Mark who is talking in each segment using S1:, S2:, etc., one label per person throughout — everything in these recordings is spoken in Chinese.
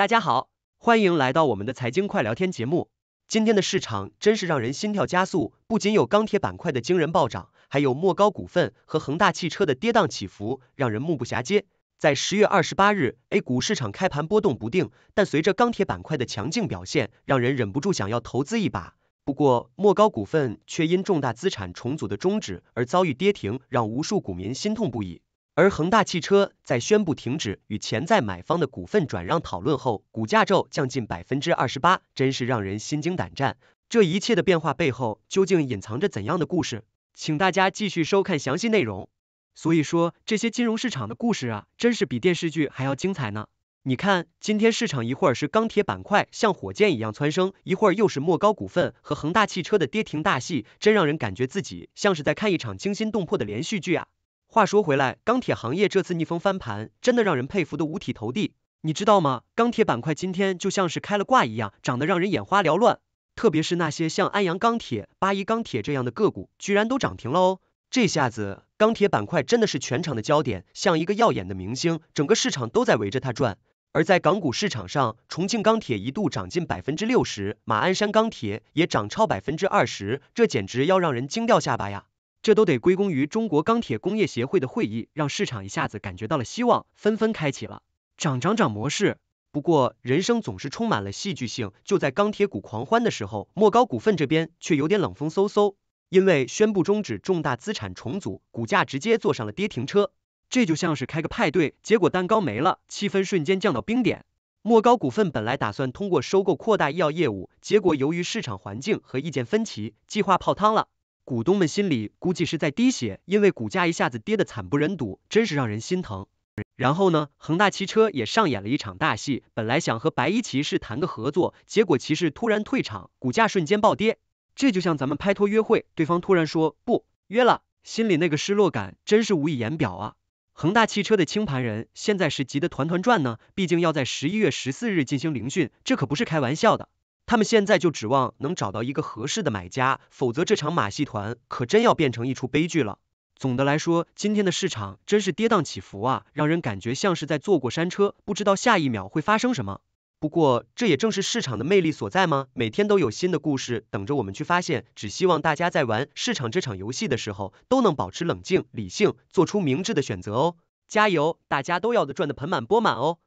S1: 大家好，欢迎来到我们的财经快聊天节目。今天的市场真是让人心跳加速，不仅有钢铁板块的惊人暴涨，还有莫高股份和恒大汽车的跌宕起伏，让人目不暇接。在十月二十八日，A 股市场开盘波动不定，但随着钢铁板块的强劲表现，让人忍不住想要投资一把。不过，莫高股份却因重大资产重组的终止而遭遇跌停，让无数股民心痛不已。而恒大汽车在宣布停止与潜在买方的股份转让讨论后，股价骤降近百分之二十八，真是让人心惊胆战。这一切的变化背后究竟隐藏着怎样的故事？请大家继续收看详细内容。所以说，这些金融市场的故事啊，真是比电视剧还要精彩呢。你看，今天市场一会儿是钢铁板块像火箭一样蹿升，一会儿又是莫高股份和恒大汽车的跌停大戏，真让人感觉自己像是在看一场惊心动魄的连续剧啊。话说回来，钢铁行业这次逆风翻盘，真的让人佩服的五体投地。你知道吗？钢铁板块今天就像是开了挂一样，涨得让人眼花缭乱。特别是那些像安阳钢铁、八一钢铁这样的个股，居然都涨停了哦。这下子，钢铁板块真的是全场的焦点，像一个耀眼的明星，整个市场都在围着它转。而在港股市场上，重庆钢铁一度涨近百分之六十，马鞍山钢铁也涨超百分之二十，这简直要让人惊掉下巴呀！这都得归功于中国钢铁工业协会的会议，让市场一下子感觉到了希望，纷纷开启了涨涨涨模式。不过人生总是充满了戏剧性，就在钢铁股狂欢的时候，莫高股份这边却有点冷风嗖嗖，因为宣布终止重大资产重组，股价直接坐上了跌停车。这就像是开个派对，结果蛋糕没了，气氛瞬间降到冰点。莫高股份本来打算通过收购扩大医药业务，结果由于市场环境和意见分歧，计划泡汤了。股东们心里估计是在滴血，因为股价一下子跌得惨不忍睹，真是让人心疼。然后呢，恒大汽车也上演了一场大戏，本来想和白衣骑士谈个合作，结果骑士突然退场，股价瞬间暴跌。这就像咱们拍拖约会，对方突然说不约了，心里那个失落感真是无以言表啊。恒大汽车的清盘人现在是急得团团转呢，毕竟要在十一月十四日进行聆讯，这可不是开玩笑的。他们现在就指望能找到一个合适的买家，否则这场马戏团可真要变成一出悲剧了。总的来说，今天的市场真是跌宕起伏啊，让人感觉像是在坐过山车，不知道下一秒会发生什么。不过，这也正是市场的魅力所在吗？每天都有新的故事等着我们去发现。只希望大家在玩市场这场游戏的时候，都能保持冷静、理性，做出明智的选择哦。加油，大家都要的赚的盆满钵满哦！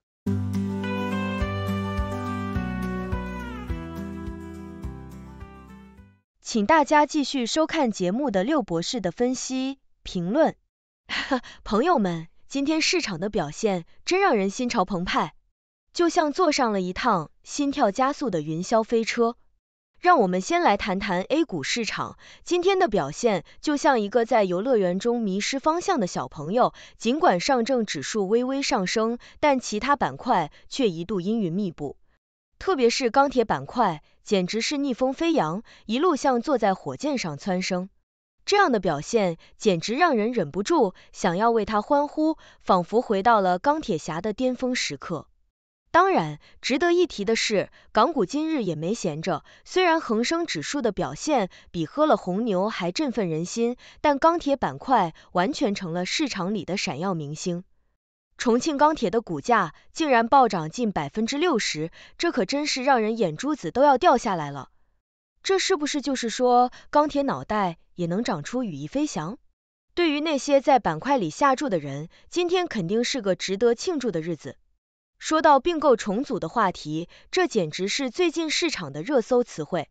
S2: 请大家继续收看节目的六博士的分析评论。朋友们，今天市场的表现真让人心潮澎湃，就像坐上了一趟心跳加速的云霄飞车。让我们先来谈谈 A 股市场今天的表现，就像一个在游乐园中迷失方向的小朋友。尽管上证指数微微上升，但其他板块却一度阴云密布。特别是钢铁板块，简直是逆风飞扬，一路像坐在火箭上蹿升。这样的表现，简直让人忍不住想要为他欢呼，仿佛回到了钢铁侠的巅峰时刻。当然，值得一提的是，港股今日也没闲着。虽然恒生指数的表现比喝了红牛还振奋人心，但钢铁板块完全成了市场里的闪耀明星。重庆钢铁的股价竟然暴涨近百分之六十，这可真是让人眼珠子都要掉下来了。这是不是就是说，钢铁脑袋也能长出羽翼飞翔？对于那些在板块里下注的人，今天肯定是个值得庆祝的日子。说到并购重组的话题，这简直是最近市场的热搜词汇。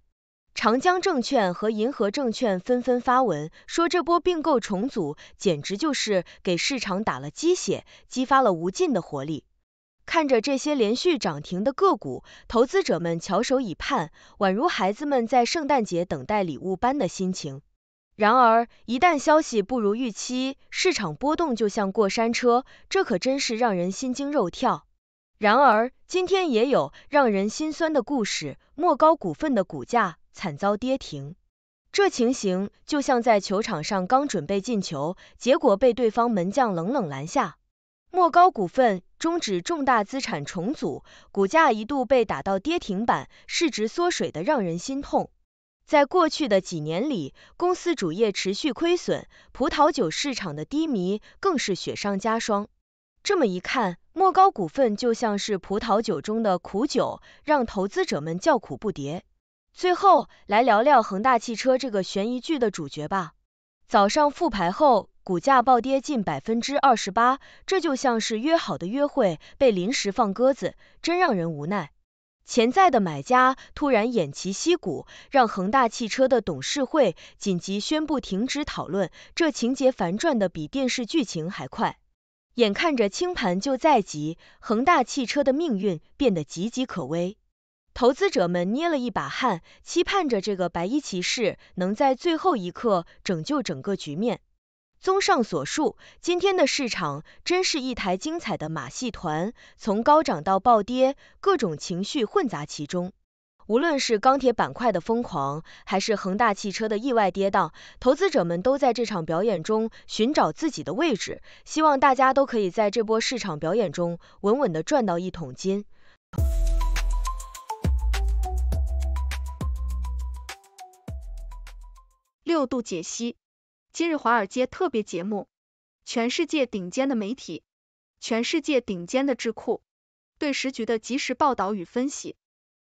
S2: 长江证券和银河证券纷纷发文说，这波并购重组简直就是给市场打了鸡血，激发了无尽的活力。看着这些连续涨停的个股，投资者们翘首以盼，宛如孩子们在圣诞节等待礼物般的心情。然而，一旦消息不如预期，市场波动就像过山车，这可真是让人心惊肉跳。然而，今天也有让人心酸的故事。莫高股份的股价惨遭跌停，这情形就像在球场上刚准备进球，结果被对方门将冷冷拦下。莫高股份终止重大资产重组，股价一度被打到跌停板，市值缩水的让人心痛。在过去的几年里，公司主业持续亏损，葡萄酒市场的低迷更是雪上加霜。这么一看，莫高股份就像是葡萄酒中的苦酒，让投资者们叫苦不迭。最后来聊聊恒大汽车这个悬疑剧的主角吧。早上复牌后，股价暴跌近百分之二十八，这就像是约好的约会被临时放鸽子，真让人无奈。潜在的买家突然偃旗息鼓，让恒大汽车的董事会紧急宣布停止讨论，这情节反转的比电视剧情还快。眼看着清盘就在即，恒大汽车的命运变得岌岌可危，投资者们捏了一把汗，期盼着这个白衣骑士能在最后一刻拯救整个局面。综上所述，今天的市场真是一台精彩的马戏团，从高涨到暴跌，各种情绪混杂其中。无论是钢铁板块的疯狂，还是恒大汽车的意外跌宕，投资者们都在这场表演中寻找自己的位置。希望大家都可以在这波市场表演中稳稳的赚到一桶金。
S3: 六度解析，今日华尔街特别节目，全世界顶尖的媒体，全世界顶尖的智库，对时局的及时报道与分析。